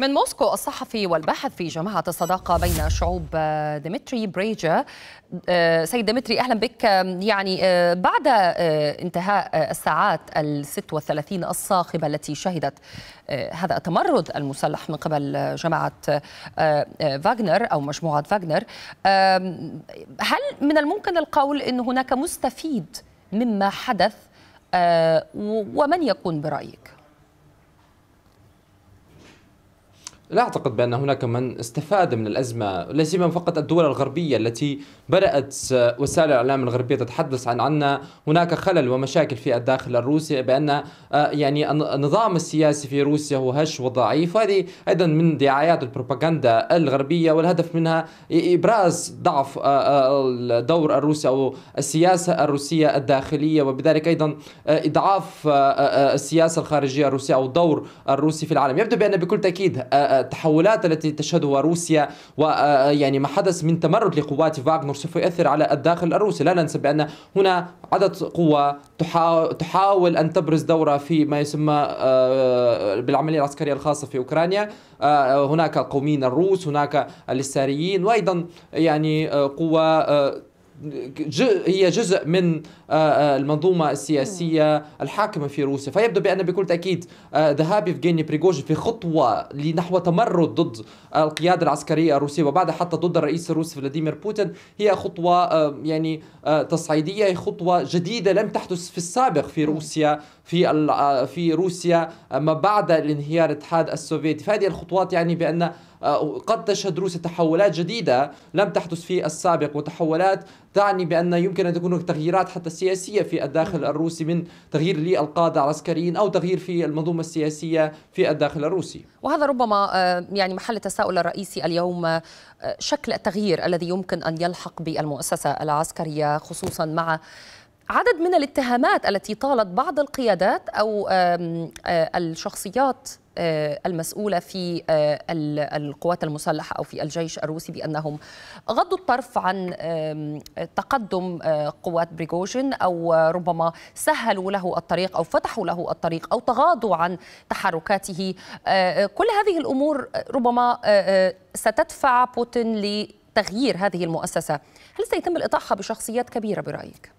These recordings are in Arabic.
من موسكو الصحفي والباحث في جماعة الصداقة بين شعوب آه، ديمتري بريجا آه، سيد ديمتري أهلا بك يعني آه، بعد انتهاء الساعات الست والثلاثين الصاخبة التي شهدت هذا التمرد المسلح من قبل جماعة فاغنر أو مجموعة فاغنر هل من الممكن القول أن هناك مستفيد مما حدث ومن يكون برأيك؟ لا أعتقد بأن هناك من استفاد من الأزمة لا سيما فقط الدول الغربية التي بدأت وسائل الإعلام الغربية تتحدث عن أن هناك خلل ومشاكل في الداخل الروسي بأن آه، يعني النظام السياسي في روسيا هو هش وضعيف وهذه أيضا من دعايات البروباغندا الغربية والهدف منها إبراز ضعف آه، آه، الدور الروسي أو السياسة الروسية الداخلية وبذلك أيضا إضعاف السياسة الخارجية الروسية أو الدور الروسي في العالم يبدو بأن بكل تأكيد التحولات التي تشهدها روسيا ويعني آه، آه، ما حدث من تمرد لقوات فاغنر سوف يؤثر على الداخل الروسي لا ننسى بأن هنا عدد قوى تحاول أن تبرز دورها في ما يسمى آه، بالعملية العسكرية الخاصة في أوكرانيا هناك القوميين الروس هناك اليساريين وأيضا يعني قوى هي جزء من آه، آه، المنظومة السياسية الحاكمة في روسيا فيبدو بأن بكل تأكيد آه، ذهاب يفغيني بريغوجي في خطوة لنحو تمرد ضد القيادة العسكرية الروسية وبعد حتى ضد الرئيس الروسي فلاديمير بوتين هي خطوة يعني تصعيدية خطوة جديدة لم تحدث في السابق في روسيا في آه، في روسيا آه، ما بعد الانهيار الاتحاد السوفيتي فهذه الخطوات يعني بأن آه، قد تشهد روسيا تحولات جديدة لم تحدث في السابق وتحولات تعني بأن يمكن أن تكون تغييرات حتى سياسية في الداخل نعم. الروسي من تغيير للقادة العسكريين أو تغيير في المنظومة السياسية في الداخل الروسي وهذا ربما يعني محل التساؤل الرئيسي اليوم شكل التغيير الذي يمكن أن يلحق بالمؤسسة العسكرية خصوصا مع عدد من الاتهامات التي طالت بعض القيادات او آه، الشخصيات آه، المسؤوله في آه، القوات المسلحه او في الجيش الروسي بانهم غضوا الطرف عن تقدم قوات بريغوجين او ربما سهلوا له الطريق او فتحوا له الطريق او تغاضوا عن تحركاته كل هذه الامور ربما ستدفع بوتين لتغيير هذه المؤسسه هل سيتم الاطاحه بشخصيات كبيره برايك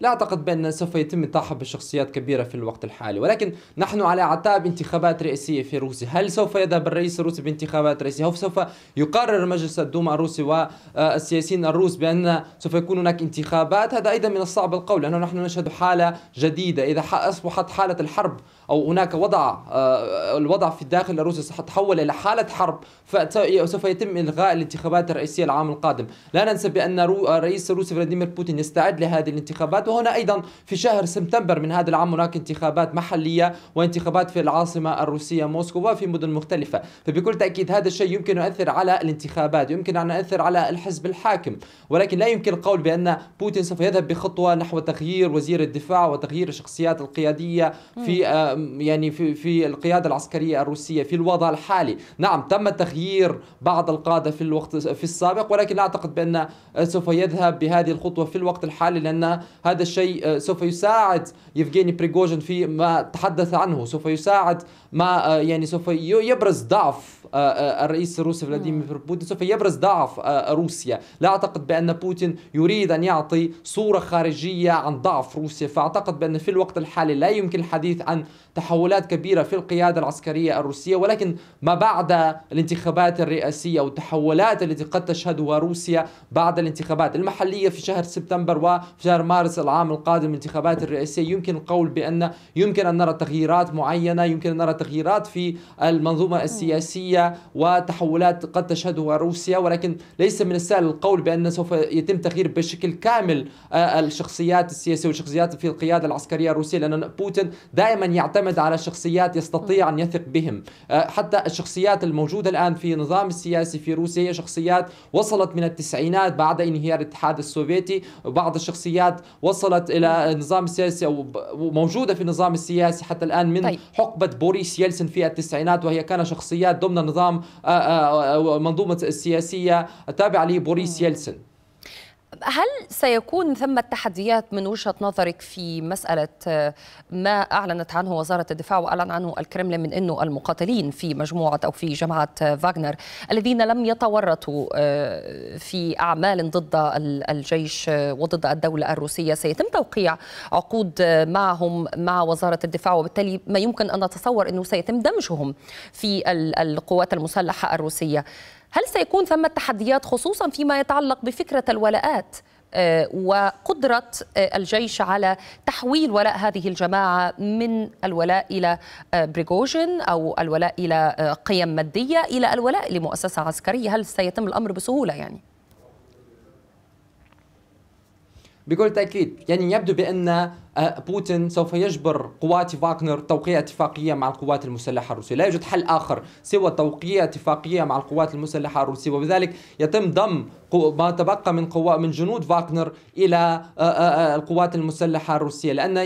لا أعتقد بأن سوف يتم الطاحة بشخصيات كبيرة في الوقت الحالي ولكن نحن على أعتاب انتخابات رئاسية في روسيا هل سوف يذهب الرئيس الروسي بانتخابات رئاسية أو سوف يقرر مجلس الدوما الروسي والسياسيين الروس بأن سوف يكون هناك انتخابات هذا أيضا من الصعب القول لأنه نحن نشهد حالة جديدة إذا أصبحت حالة الحرب او هناك وضع آه، الوضع في الداخل الروسي تحول الى حاله حرب فسوف يتم الغاء الانتخابات الرئيسيه العام القادم، لا ننسى بان الرئيس الروسي فلاديمير بوتين يستعد لهذه الانتخابات وهنا ايضا في شهر سبتمبر من هذا العام هناك انتخابات محليه وانتخابات في العاصمه الروسيه موسكو وفي مدن مختلفه، فبكل تاكيد هذا الشيء يمكن ان يؤثر على الانتخابات، يمكن ان يؤثر على الحزب الحاكم، ولكن لا يمكن القول بان بوتين سوف يذهب بخطوه نحو تغيير وزير الدفاع وتغيير الشخصيات القياديه في آه، يعني في في القياده العسكريه الروسيه في الوضع الحالي، نعم تم تغيير بعض القاده في الوقت في السابق ولكن لا اعتقد بان سوف يذهب بهذه الخطوه في الوقت الحالي لان هذا الشيء سوف يساعد يفغيني بريغوجين في ما تحدث عنه، سوف يساعد ما يعني سوف يبرز ضعف آه، آه، الرئيس الروسي فلاديمير آه. بوتين سوف يبرز ضعف روسيا لا أعتقد بأن بوتين يريد أن يعطي صورة خارجية عن ضعف روسيا فأعتقد بأن في الوقت الحالي لا يمكن الحديث عن تحولات كبيرة في القيادة العسكرية الروسية ولكن ما بعد الانتخابات الرئاسية والتحولات التي قد تشهدها روسيا بعد الانتخابات المحلية في شهر سبتمبر وفي شهر مارس العام القادم الانتخابات الرئاسية يمكن القول بأن يمكن أن نرى تغييرات معينة يمكن أن نرى تغييرات في المنظومة السياسية وتحولات قد تشهدها روسيا ولكن ليس من السهل القول بأن سوف يتم تغيير بشكل كامل آه، الشخصيات السياسية والشخصيات في القيادة العسكرية الروسية لأن بوتين دائما يعتمد على شخصيات يستطيع أن يثق بهم آه، حتى الشخصيات الموجودة الآن في النظام السياسي في روسيا هي شخصيات وصلت من التسعينات بعد انهيار الاتحاد السوفيتي وبعض الشخصيات وصلت إلى النظام السياسي أو موجودة في النظام السياسي حتى الآن من طيب. حقبة بوريس يلسن في التسعينات وهي كان شخصيات ضمن نظام آه، آه، آه، منظومة السياسية التابعة لبوريس يلسن هل سيكون ثمة تحديات من وجهة نظرك في مسألة آه، ما أعلنت عنه وزارة الدفاع وأعلن عنه الكرملين من أنه المقاتلين في مجموعة أو في جماعة آه، فاغنر الذين لم يتورطوا آه، في أعمال ضد الجيش وضد الدولة الروسية سيتم توقيع عقود معهم مع وزارة الدفاع وبالتالي ما يمكن أن نتصور أنه سيتم دمجهم في القوات المسلحة الروسية هل سيكون ثمة تحديات خصوصا فيما يتعلق بفكرة الولاءات آه، وقدرة آه، الجيش على تحويل ولاء هذه الجماعة من الولاء إلى آه، بريغوجين أو الولاء إلى قيم مادية إلى الولاء لمؤسسة عسكرية هل سيتم الأمر بسهولة يعني؟ بكل تاكيد يعني يبدو بان آه، بوتين سوف يجبر قوات فاغنر توقيع اتفاقيه مع القوات المسلحه الروسيه، لا يوجد حل اخر سوى توقيع اتفاقيه مع القوات المسلحه الروسيه وبذلك يتم ضم ما تبقى من قوة من جنود فاغنر إلى القوات المسلحة الروسية لأن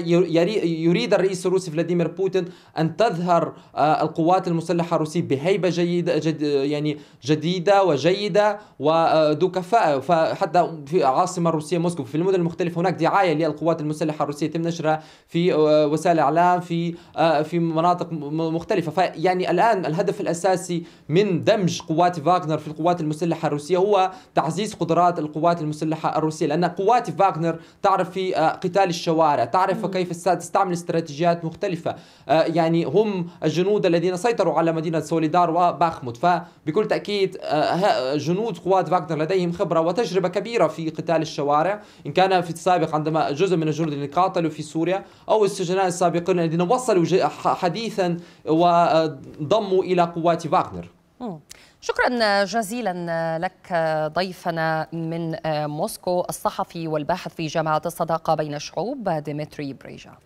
يريد الرئيس الروسي فلاديمير بوتين أن تظهر القوات المسلحة الروسية بهيبة جيدة جد يعني جديدة وجيدة وذو كفاءة فحتى في العاصمة الروسية موسكو في المدن المختلفة هناك دعاية للقوات المسلحة الروسية يتم نشرها في وسائل الإعلام في في مناطق مختلفة فيعني الآن الهدف الأساسي من دمج قوات فاغنر في القوات المسلحة الروسية هو تعزيز تعزيز قدرات القوات المسلحة الروسية لأن قوات فاغنر تعرف في آه، قتال الشوارع تعرف كيف تستعمل استراتيجيات مختلفة آه، يعني هم الجنود الذين سيطروا على مدينة سوليدار وباخموت فبكل تأكيد آه، جنود قوات فاغنر لديهم خبرة وتجربة كبيرة في قتال الشوارع إن كان في السابق عندما جزء من الجنود اللي قاتلوا في سوريا أو السجناء السابقين الذين وصلوا حديثا وضموا إلى قوات فاغنر شكرا جزيلا لك ضيفنا من موسكو الصحفي والباحث في جامعة الصداقة بين الشعوب ديمتري بريجا